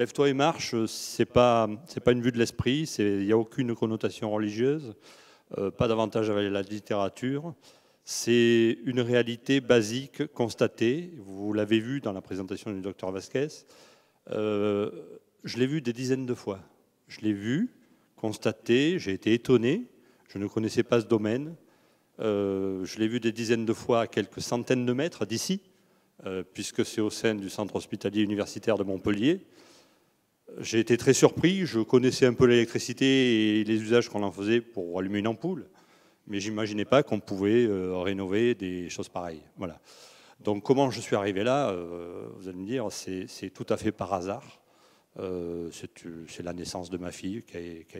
Lève-toi et marche, c'est pas pas une vue de l'esprit, il n'y a aucune connotation religieuse, euh, pas davantage avec la littérature. C'est une réalité basique constatée. Vous l'avez vu dans la présentation du docteur Vasquez. Euh, je l'ai vu des dizaines de fois. Je l'ai vu, constaté, j'ai été étonné. Je ne connaissais pas ce domaine. Euh, je l'ai vu des dizaines de fois à quelques centaines de mètres d'ici, puisque c'est au sein du centre hospitalier universitaire de Montpellier. J'ai été très surpris, je connaissais un peu l'électricité et les usages qu'on en faisait pour allumer une ampoule, mais j'imaginais pas qu'on pouvait euh, rénover des choses pareilles. Voilà. Donc comment je suis arrivé là, euh, vous allez me dire, c'est tout à fait par hasard. Euh, c'est la naissance de ma fille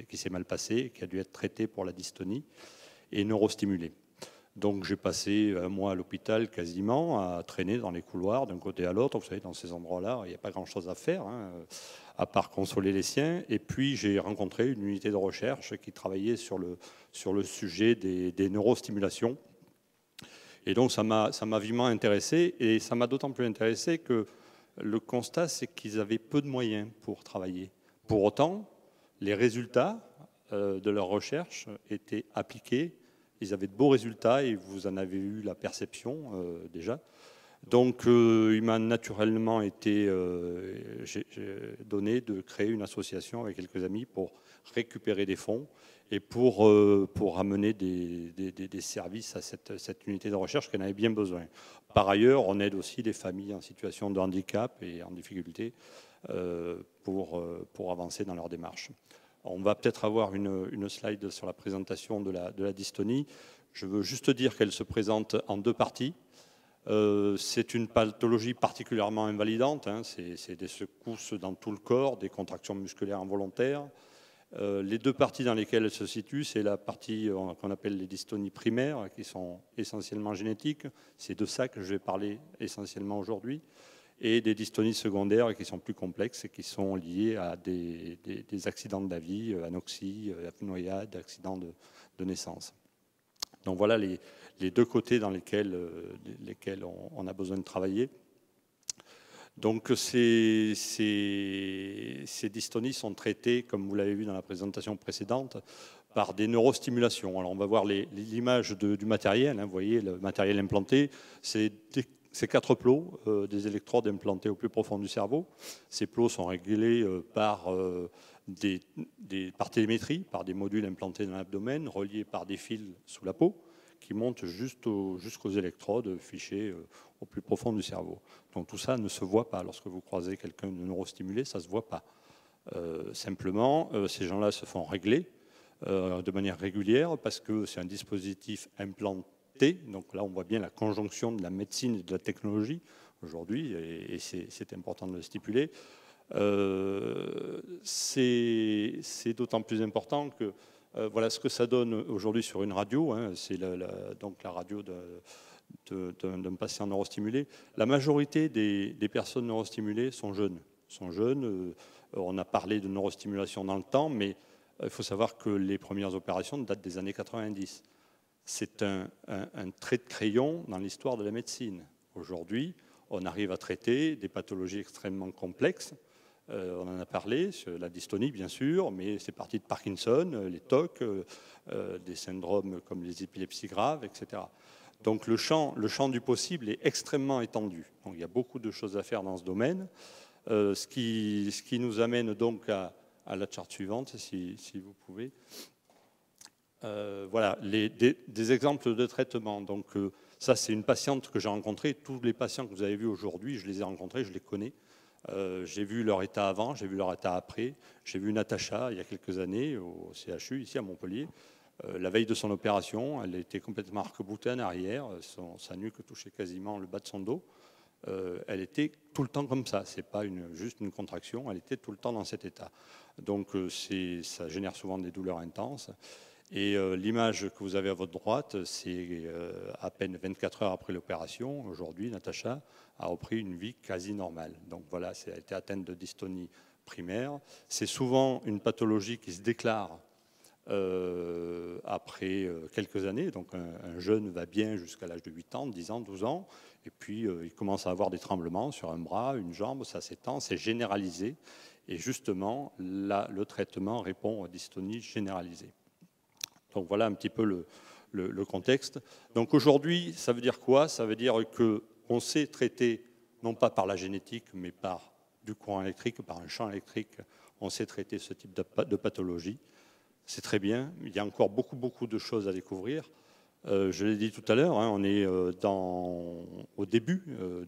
qui s'est mal passée, qui a dû être traitée pour la dystonie et neurostimulée. Donc j'ai passé un mois à l'hôpital quasiment, à traîner dans les couloirs d'un côté à l'autre. Vous savez, dans ces endroits-là, il n'y a pas grand-chose à faire, hein, à part consoler les siens. Et puis j'ai rencontré une unité de recherche qui travaillait sur le, sur le sujet des, neurostimulations. Et donc ça m'a vivement intéressé, et ça m'a d'autant plus intéressé que le constat, c'est qu'ils avaient peu de moyens pour travailler. Pour autant, les résultats euh, de leur recherche étaient appliqués ils avaient de beaux résultats et vous en avez eu la perception euh, déjà. Donc euh, il m'a naturellement été euh, donné de créer une association avec quelques amis pour récupérer des fonds et pour, amener des, services à cette, unité de recherche qu'elle avait bien besoin. Par ailleurs, on aide aussi les familles en situation de handicap et en difficulté pour avancer dans leur démarche. On va peut-être avoir une, slide sur la présentation de la, dystonie. Je veux juste dire qu'elle se présente en deux parties. Euh, c'est une pathologie particulièrement invalidante. Hein. C'est des secousses dans tout le corps, des contractions musculaires involontaires. Euh, les deux parties dans lesquelles elle se situe, c'est la partie euh, qu'on appelle les dystonies primaires, qui sont essentiellement génétiques. C'est de ça que je vais parler essentiellement aujourd'hui et des dystonies secondaires qui sont plus complexes et qui sont liées à des, accidents de la vie, euh, anoxie, euh, apnoïade, accidents de, naissance. Donc voilà les, deux côtés dans lesquels, euh, lesquels on, a besoin de travailler. Donc ces, ces, dystonies sont traitées, comme vous l'avez vu dans la présentation précédente, par des neurostimulations. Alors on va voir l'image du matériel. Hein, vous voyez, le matériel implanté, c'est ces quatre plots euh, des électrodes implantées au plus profond du cerveau, ces plots sont réglés euh, par, euh, des, par télémétrie, par des modules implantés dans l'abdomen, reliés par des fils sous la peau, qui montent jusqu'aux électrodes fichées au plus profond du cerveau. Donc tout ça ne se voit pas. Lorsque vous croisez quelqu'un de neurostimulé, ça ne se voit pas. simplement, ces gens-là se font régler de manière régulière parce que c'est un dispositif implanté donc là, on voit bien la conjonction de la médecine et de la technologie aujourd'hui, et, c'est important de le stipuler. Euh, c'est d'autant plus important que euh, voilà ce que ça donne aujourd'hui sur une radio. Hein. c'est la, radio d'un patient neurostimulé. La majorité des, personnes neurostimulées sont jeunes. Sont jeunes. Euh, on a parlé de neurostimulation dans le temps, mais il faut savoir que les premières opérations datent des années 90 c'est un, trait de crayon dans l'histoire de la médecine. Aujourd'hui, on arrive à traiter des pathologies extrêmement complexes. Euh, on en a parlé, la dystonie bien sûr, mais c'est parti de Parkinson, euh, les TOC, euh, des syndromes comme les épilepsies graves, etc. Donc le champ, du possible est extrêmement étendu. il y a beaucoup de choses à faire dans ce domaine. ce, qui, nous amène donc à, la charte suivante, si vous pouvez. Euh, voilà, des, exemples de traitement. Donc, euh, ça, c'est une patiente que j'ai rencontrée. Tous les patients que vous avez vus aujourd'hui, je les ai rencontrés, je les connais. Euh, j'ai vu leur état avant, j'ai vu leur état après. J'ai vu Natacha il y a quelques années au CHU, ici à Montpellier. la veille de son opération, elle était complètement arc-boutée en arrière. sa nuque touchait quasiment le bas de son dos. elle était tout le temps comme ça. C'est pas une, juste une contraction. Elle était tout le temps dans cet état. Donc, ça génère souvent des douleurs intenses. Et euh, l'image que vous avez à votre droite, c'est euh, à peine 24 heures après l'opération. Aujourd'hui, Natacha a repris une vie quasi normale. Donc voilà, elle a été atteinte de dystonie primaire. C'est souvent une pathologie qui se déclare euh, après quelques années. Donc un, jeune va bien jusqu'à l'âge de 8 ans, 10 ans, 12 ans. Et puis il commence à avoir des tremblements sur un bras, une jambe, ça s'étend, c'est généralisé. Et justement, le traitement répond aux dystonies généralisées. Donc voilà un petit peu le, contexte. Donc aujourd'hui, ça veut dire quoi Ça veut dire qu'on sait traiter, non pas par la génétique, mais par du courant électrique, par un champ électrique, on sait traiter ce type de pathologie. C'est très bien, il y a encore beaucoup, beaucoup de choses à découvrir. Euh, je l'ai dit tout à l'heure, hein, on est euh, dans, au début euh,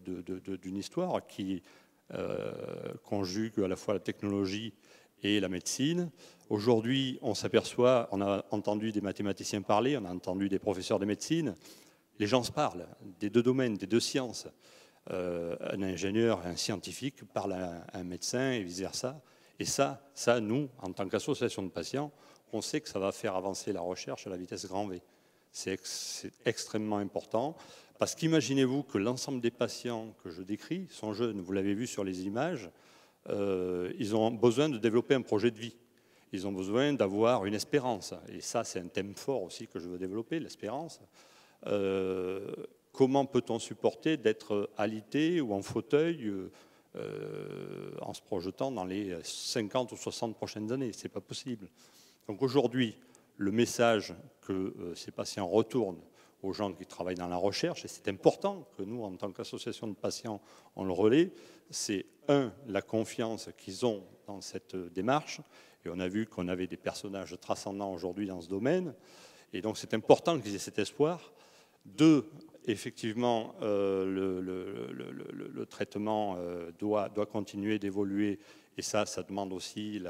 d'une histoire qui conjugue à la fois la technologie et la médecine. Aujourd'hui, on s'aperçoit, on a entendu des mathématiciens parler, on a entendu des professeurs de médecine, les gens se parlent des deux domaines, des deux sciences. Euh, un ingénieur, un scientifique parle à un, médecin et vice-versa. Et ça, ça, nous, en tant qu'association de patients, on sait que ça va faire avancer la recherche à la vitesse grand V. C'est extrêmement important parce qu'imaginez-vous que l'ensemble des patients que je décris sont jeunes. Vous l'avez vu sur les images, euh, ils ont besoin de développer un projet de vie. Ils ont besoin d'avoir une espérance. Et ça, c'est un thème fort aussi que je veux développer, l'espérance. Euh, comment peut-on supporter d'être alité ou en fauteuil euh, en se projetant dans les 50 ou 60 prochaines années Ce n'est pas possible. Donc aujourd'hui, le message que ces patients retournent aux gens qui travaillent dans la recherche, et c'est important que nous, en tant qu'association de patients, on le relaie, c'est un, la confiance qu'ils ont dans cette euh, démarche, et on a vu qu'on avait des personnages transcendants aujourd'hui dans ce domaine, et donc c'est important qu'ils aient cet espoir. Deux, effectivement, euh, le, traitement euh, doit, doit continuer d'évoluer, et ça, ça demande aussi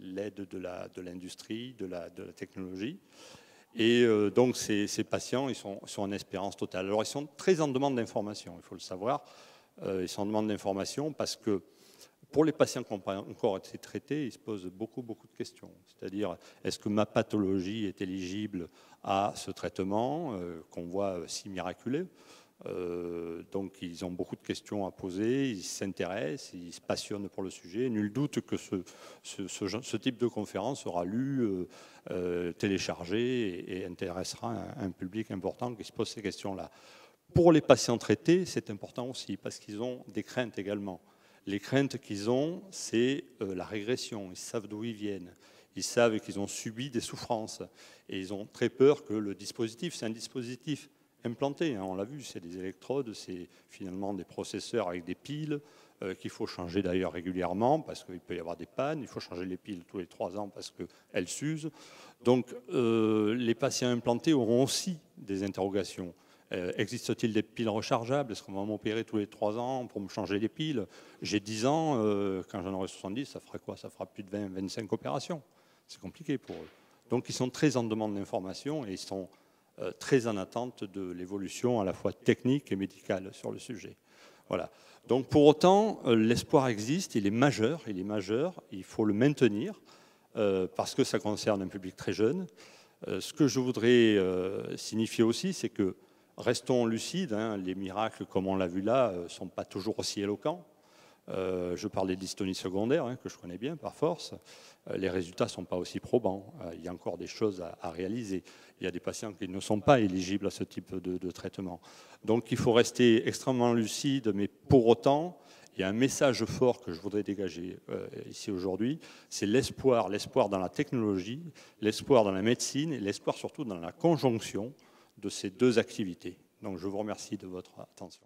l'aide la, de l'industrie, de, la, de la technologie. Et euh, donc ces, patients, ils sont, en espérance totale. Alors ils sont très en demande d'informations, il faut le savoir. Euh, ils sont en demande d'informations parce que pour les patients qui n'ont pas encore été traités, ils se posent beaucoup, beaucoup de questions. C'est-à-dire, est-ce que ma pathologie est éligible à ce traitement euh, qu'on voit si miraculeux euh, donc ils ont beaucoup de questions à poser, ils s'intéressent, ils se passionnent pour le sujet. Nul doute que ce, type de conférence sera lu, téléchargée euh, euh, téléchargé et, intéressera un, public important qui se pose ces questions-là. Pour les patients traités, c'est important aussi parce qu'ils ont des craintes également. Les craintes qu'ils ont, c'est la régression. Ils savent d'où ils viennent. Ils savent qu'ils ont subi des souffrances et ils ont très peur que le dispositif, c'est un dispositif implantés. Hein, on l'a vu, c'est des électrodes, c'est finalement des processeurs avec des piles euh, qu'il faut changer d'ailleurs régulièrement parce qu'il peut y avoir des pannes. Il faut changer les piles tous les trois ans parce qu'elles s'usent. Donc euh, les patients implantés auront aussi des interrogations. Euh, existe-t-il des piles rechargeables Est-ce qu'on va m'opérer tous les trois ans pour me changer les piles J'ai 10 ans, quand j'en aurai 70, ça fera quoi Ça fera plus de 20, 25 opérations. C'est compliqué pour eux. Donc ils sont très en demande d'informations et ils sont euh, très en attente de l'évolution à la fois technique et médicale sur le sujet. Voilà. Donc pour autant, euh, l'espoir existe, il est majeur, il est majeur, il faut le maintenir euh, parce que ça concerne un public très jeune. ce que je voudrais signifier aussi, c'est que restons lucides, hein, les miracles, comme on l'a vu là, ne sont pas toujours aussi éloquents. Euh, je parlais des dystonies secondaires, hein, que je connais bien par force. Euh, les résultats ne sont pas aussi probants. Euh, il y a encore des choses à, réaliser. Il y a des patients qui ne sont pas éligibles à ce type de, de, traitement. Donc il faut rester extrêmement lucide, mais pour autant, il y a un message fort que je voudrais dégager ici aujourd'hui, c'est l'espoir, l'espoir dans la technologie, l'espoir dans la médecine et l'espoir surtout dans la conjonction de ces deux activités. Donc je vous remercie de votre attention.